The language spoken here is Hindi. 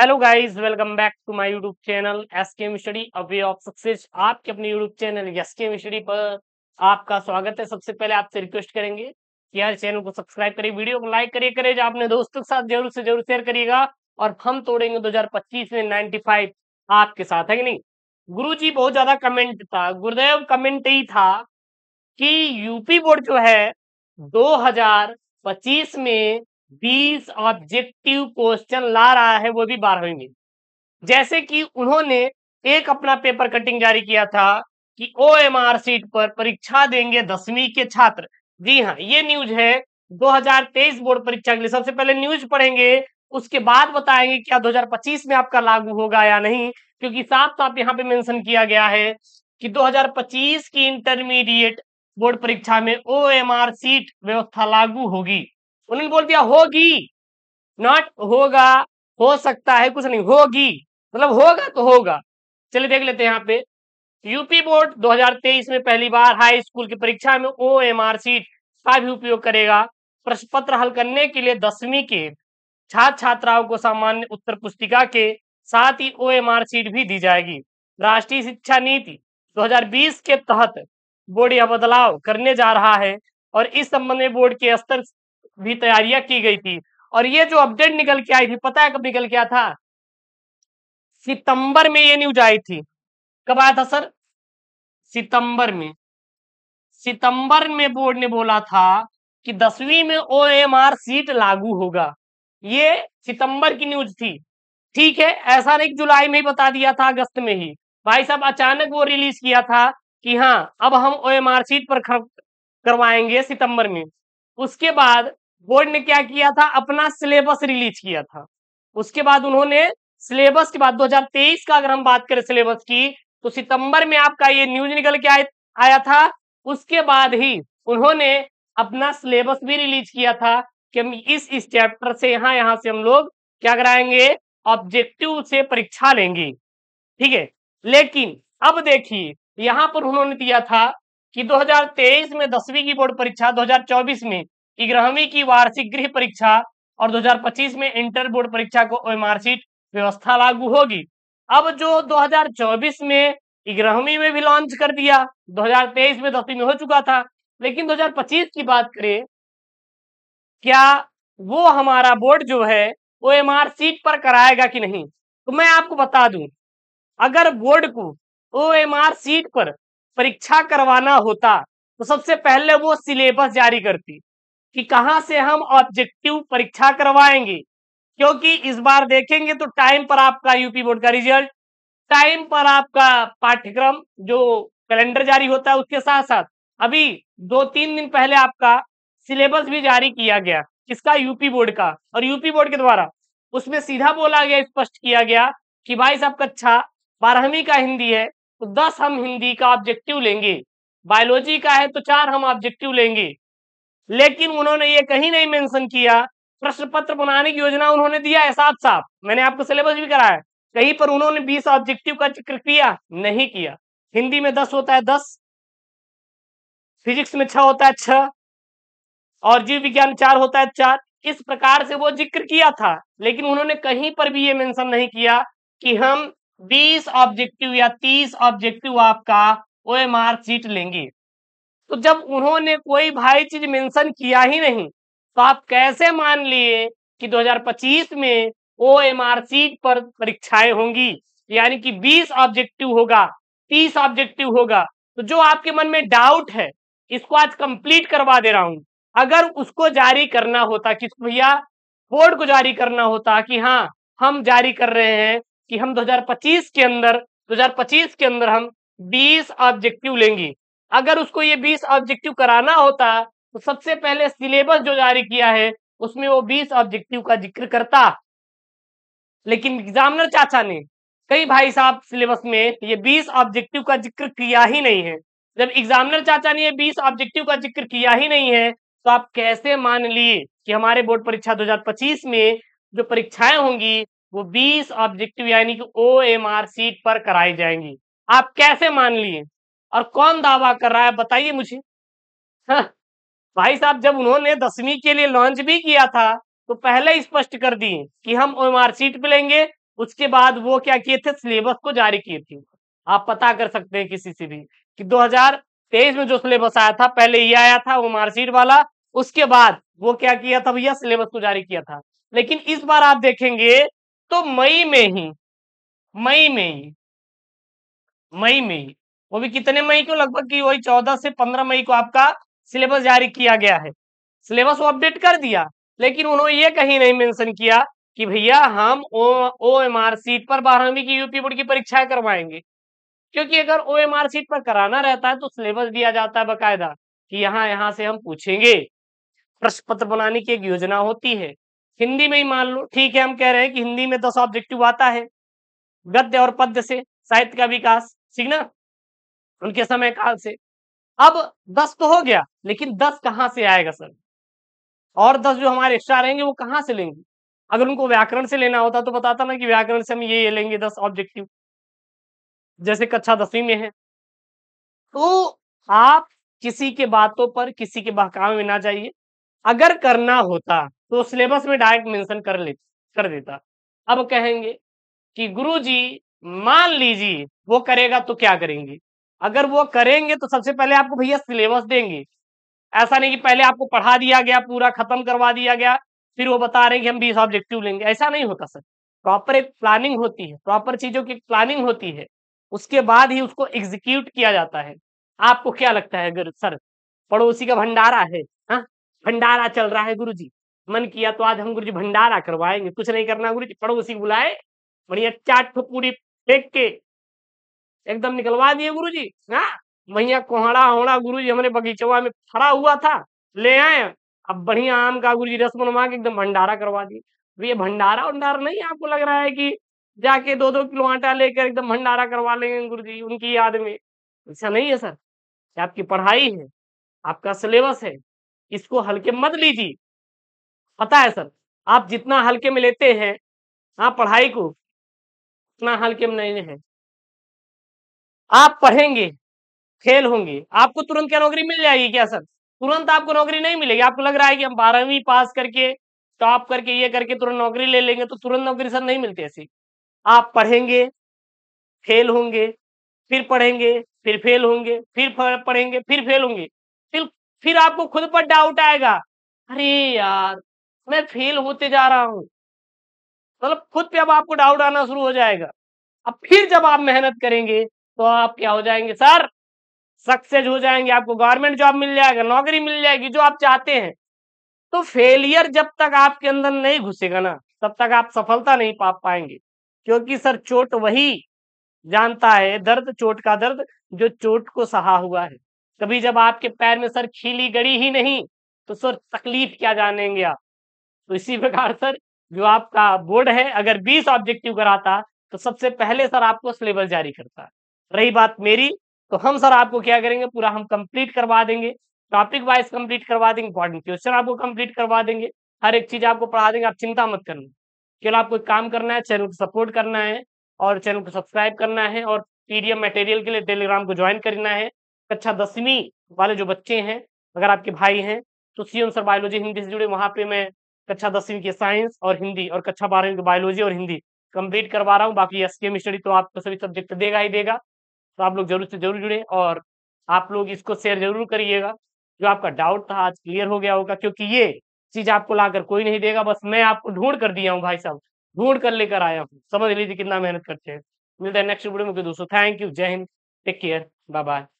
Hello guys welcome back to my YouTube channel S के स्टडी अवे ऑफ सक्सेस आपके अपने यूट्यूब चैनल एस के मिश्री पर आपका स्वागत है सबसे पहले आपसे रिक्वेस्ट करेंगे कि यार चैनल को सब्सक्राइब करें वीडियो को लाइक करिए करें जो आपने दोस्तों के साथ जरूर से जरूर शेयर करिएगा और हम तोड़ेंगे दो में 95 आपके साथ है कि नहीं गुरु बहुत ज्यादा कमेंट था गुरुदेव कमेंट यही था कि यूपी बोर्ड जो है दो में बीस ऑब्जेक्टिव क्वेश्चन ला रहा है वो भी बारहवीं में जैसे कि उन्होंने एक अपना पेपर कटिंग जारी किया था कि ओ एम आर सीट पर परीक्षा देंगे दसवीं के छात्र जी हाँ ये न्यूज है 2023 बोर्ड परीक्षा के लिए सबसे पहले न्यूज पढ़ेंगे उसके बाद बताएंगे क्या 2025 में आपका लागू होगा या नहीं क्योंकि साफ साफ यहाँ पे मेंशन किया गया है कि 2025 की इंटरमीडिएट बोर्ड परीक्षा में ओ एम आर सीट व्यवस्था लागू होगी उन्होंने बोल दिया होगी नॉट होगा हो सकता है कुछ नहीं होगी मतलब होगा तो होगा चलिए देख लेते हैं यहाँ पे यूपी बोर्ड 2023 में पहली बार हाई स्कूल की परीक्षा में ओ एम आर सीट का भी उपयोग करेगा प्रश्न पत्र हल करने के लिए दसवीं के छात्र छात्राओं को सामान्य उत्तर पुस्तिका के साथ ही ओ एम आर सीट भी दी जाएगी राष्ट्रीय शिक्षा नीति 2020 के तहत बोर्ड यह बदलाव करने जा रहा है और इस संबंध में बोर्ड के स्तर भी तैयारियां की गई थी और ये जो अपडेट निकल के आई थी पता है कब निकल के आया था सितंबर में ये न्यूज आई थी कब आया था सर सितंबर में सितंबर में बोर्ड ने बोला था कि दसवीं में ओ एम आर सीट लागू होगा ये सितंबर की न्यूज थी ठीक है ऐसा नहीं जुलाई में ही बता दिया था अगस्त में ही भाई साहब अचानक वो रिलीज किया था कि हाँ अब हम ओ एम आर सीट पर करवाएंगे सितंबर में उसके बाद बोर्ड ने क्या किया था अपना सिलेबस रिलीज किया था उसके बाद उन्होंने सिलेबस के बाद 2023 का अगर हम बात करें सिलेबस की तो सितंबर में आपका ये न्यूज निकल के आया था उसके बाद ही उन्होंने अपना सिलेबस भी रिलीज किया था कि हम इस इस चैप्टर से यहाँ यहाँ से हम लोग क्या कराएंगे ऑब्जेक्टिव से परीक्षा लेंगे ठीक है लेकिन अब देखिए यहाँ पर उन्होंने दिया था कि 2023 में दसवीं की बोर्ड परीक्षा 2024 में कि ग्रहवीं की वार्षिक गृह परीक्षा और 2025 में इंटर बोर्ड परीक्षा को मार्कशीट व्यवस्था लागू होगी अब जो 2024 में ग्रहवीं में भी लॉन्च कर दिया 2023 में दसवीं में हो चुका था लेकिन 2025 की बात करें क्या वो हमारा बोर्ड जो है वो एम सीट पर कराएगा कि नहीं तो मैं आपको बता दू अगर बोर्ड को ओ एम सीट पर परीक्षा करवाना होता तो सबसे पहले वो सिलेबस जारी करती कि कहां से हम ऑब्जेक्टिव परीक्षा करवाएंगे क्योंकि इस बार देखेंगे तो टाइम पर आपका यूपी बोर्ड का रिजल्ट टाइम पर आपका पाठ्यक्रम जो कैलेंडर जारी होता है उसके साथ साथ अभी दो तीन दिन पहले आपका सिलेबस भी जारी किया गया किसका यूपी बोर्ड का और यूपी बोर्ड के द्वारा उसमें सीधा बोला गया स्पष्ट किया गया कि भाई साहब कक्षा बारहवीं का हिंदी है तो दस हम हिंदी का ऑब्जेक्टिव लेंगे बायोलॉजी का है तो चार हम ऑब्जेक्टिव लेंगे लेकिन उन्होंने ये कहीं नहीं मेंशन किया प्रश्न पत्र बनाने की योजना उन्होंने दिया है साफ साफ मैंने आपको सिलेबस भी कराया कहीं पर उन्होंने बीस ऑब्जेक्टिव का जिक्र किया नहीं किया हिंदी में दस होता है दस फिजिक्स में 6 होता है छह और जीव विज्ञान चार होता है चार इस प्रकार से वो जिक्र किया था लेकिन उन्होंने कहीं पर भी ये मैंशन नहीं किया कि हम बीस ऑब्जेक्टिव या तीस ऑब्जेक्टिव आपका ओ एम आर लेंगे तो जब उन्होंने कोई भाई चीज मेंशन किया ही नहीं तो आप कैसे मान लिए कि 2025 में ओ एम आर सी पर परीक्षाएं होंगी यानी कि 20 ऑब्जेक्टिव होगा 30 ऑब्जेक्टिव होगा तो जो आपके मन में डाउट है इसको आज कंप्लीट करवा दे रहा हूं अगर उसको जारी करना होता कि भैया बोर्ड को जारी करना होता कि हाँ हम जारी कर रहे हैं कि हम 2025 के अंदर 2025 के अंदर हम 20 ऑब्जेक्टिव लेंगे अगर उसको ये बीस ऑब्जेक्टिव कराना होता तो सबसे पहले सिलेबस जो जारी किया है उसमें वो बीस ऑब्जेक्टिव का जिक्र करता लेकिन एग्जामिनर चाचा ने कई भाई साहब सिलेबस में ये बीस ऑब्जेक्टिव का जिक्र किया ही नहीं है जब एग्जामिनर चाचा ने ये बीस ऑब्जेक्टिव का जिक्र किया ही नहीं है तो आप कैसे मान लिए कि हमारे बोर्ड परीक्षा 2025 में जो परीक्षाएं होंगी वो बीस ऑब्जेक्टिव यानी कि ओ एम आर सीट पर कराई जाएंगी आप कैसे मान लिए और कौन दावा कर रहा है बताइए मुझे हाँ, भाई साहब जब उन्होंने दसवीं के लिए लॉन्च भी किया था तो पहले स्पष्ट कर दिए कि हम एम आर सीट पे लेंगे उसके बाद वो क्या किए थे सिलेबस को जारी किए थे आप पता कर सकते हैं किसी से भी कि 2023 में जो सिलेबस आया था पहले ये आया था वो मार्कशीट वाला उसके बाद वो क्या किया था भैया सिलेबस को जारी किया था लेकिन इस बार आप देखेंगे तो मई में ही मई में ही मई में ही वो भी कितने मई को लगभग की वही चौदह से पंद्रह मई को आपका सिलेबस जारी किया गया है सिलेबस वो अपडेट कर दिया लेकिन उन्होंने ये कहीं नहीं मेंशन किया कि भैया हम ओ एम आर सीट पर बारहवीं की यूपी बोर्ड की परीक्षाएं करवाएंगे क्योंकि अगर ओ एम आर सीट पर कराना रहता है तो सिलेबस दिया जाता है बकायदा कि यहाँ यहाँ से हम पूछेंगे प्रश्न पत्र बनाने की एक योजना होती है हिंदी में ही मान लो ठीक है हम कह रहे हैं कि हिंदी में दस ऑब्जेक्टिव आता है गद्य और पद्य से साहित्य का विकास ठीक ना उनके समय काल से अब दस तो हो गया लेकिन दस कहाँ से आएगा सर और दस जो हमारे एक्स्ट्रा रहेंगे वो कहाँ से लेंगे अगर उनको व्याकरण से लेना होता तो बताता ना कि व्याकरण से हम ये ये लेंगे दस ऑब्जेक्टिव जैसे कक्षा दसवीं में है तो आप किसी के बातों पर किसी के बहकावे में ना जाइए अगर करना होता तो सिलेबस में डायरेक्ट मेंशन कर ले कर देता अब कहेंगे कि गुरुजी मान लीजिए वो करेगा तो क्या करेंगे अगर वो करेंगे तो सबसे पहले आपको भैया सिलेबस देंगे ऐसा नहीं कि पहले आपको पढ़ा दिया गया पूरा खत्म करवा दिया गया फिर वो बता रहे हैं कि हम बीस ऑब्जेक्टिव लेंगे ऐसा नहीं होता सर प्रॉपर एक प्लानिंग होती है प्रॉपर चीजों की प्लानिंग होती है उसके बाद ही उसको एग्जीक्यूट किया जाता है आपको क्या लगता है गुरु सर पड़ोसी का भंडारा है हा? भंडारा चल रहा है गुरु जी मन किया तो आज हम गुरु जी भंडारा करवाएंगे कुछ नहीं करना गुरु जी पड़ोसी बुलाए बढ़िया चाट पूरी फेंक के एकदम निकलवा दिए गुरु जी हाँ वहिया कोहड़ा होड़ा गुरु जी हमारे बगीचवा में फरा हुआ था ले आए अब बढ़िया आम का गुरु जी रस बनवा के एकदम भंडारा करवा दिए ये भंडारा भंडारा नहीं आपको लग रहा है कि जाके दो दो किलो आटा लेकर एकदम भंडारा करवा लेंगे गुरु जी उनकी याद में ऐसा नहीं है सर आपकी पढ़ाई है आपका सिलेबस है इसको हल्के मत लीजिए पता है सर आप जितना हल्के में लेते हैं हाँ पढ़ाई को उतना हल्के में नहीं है आप पढ़ेंगे फेल होंगे आपको तुरंत क्या नौकरी मिल जाएगी क्या सर तुरंत आपको नौकरी नहीं मिलेगी आपको लग रहा है कि हम बारहवीं पास करके टॉप करके ये करके तुरंत नौकरी ले लेंगे तो तुरंत नौकरी सर नहीं मिलती ऐसी आप पढ़ेंगे फेल होंगे फिर पढ़ेंगे फिर फेल होंगे फिर पढ़ेंगे फिर फेल होंगे फिर फिर आपको खुद पर डाउट आएगा अरे यार मैं फेल होते जा रहा हूँ मतलब खुद पे अब आपको डाउट आना शुरू हो जाएगा अब फिर जब आप मेहनत करेंगे तो आप क्या हो जाएंगे सर सक्सेस हो जाएंगे आपको गवर्नमेंट जॉब मिल जाएगा नौकरी मिल जाएगी जो आप चाहते हैं तो फेलियर जब तक आपके अंदर नहीं घुसेगा ना तब तक आप सफलता नहीं पा पाएंगे क्योंकि सर चोट वही जानता है दर्द चोट का दर्द जो चोट को सहा हुआ है कभी जब आपके पैर में सर खीली गड़ी ही नहीं तो सर तकलीफ क्या जानेंगे आप तो इसी प्रकार सर जो आपका बोर्ड है अगर 20 ऑब्जेक्टिव कराता तो सबसे पहले सर आपको सिलेबस जारी करता है रही बात मेरी तो हम सर आपको क्या करेंगे पूरा हम कंप्लीट करवा देंगे टॉपिक वाइज कंप्लीट करवा देंगे इंपॉर्टेंट क्वेश्चन आपको कंप्लीट करवा देंगे हर एक चीज आपको पढ़ा देंगे आप चिंता मत करना केवल आपको काम करना है चैनल को सपोर्ट करना है और चैनल को सब्सक्राइब करना है और पीडीएफ मटेरियल के लिए टेलीग्राम को ज्वाइन करना है कक्षा अच्छा दसवीं वाले जो बच्चे हैं अगर आपके भाई हैं तो सी सर बायोलॉजी हिंदी से जुड़े वहाँ पे मैं कक्षा अच्छा दसवीं की साइंस और हिंदी और कक्षा अच्छा बारहवीं की बायोलॉजी और हिंदी कंप्लीट करवा रहा हूँ बाकी एस स्टडी तो आपको सभी सब्जेक्ट देगा ही देगा तो आप लोग जरूर से जरूर जुड़े और आप लोग इसको शेयर जरूर करिएगा जो आपका डाउट था आज क्लियर हो गया होगा क्योंकि ये चीज आपको लाकर कोई नहीं देगा बस मैं आपको ढूंढ कर दिया हूँ भाई साहब ढूंढ कर लेकर आया हूँ समझ लीजिए कितना मेहनत करते हैं मिलता है नेक्स्ट वीडियो में दोस्तों थैंक यू जय हिंद टेक केयर बाय बाय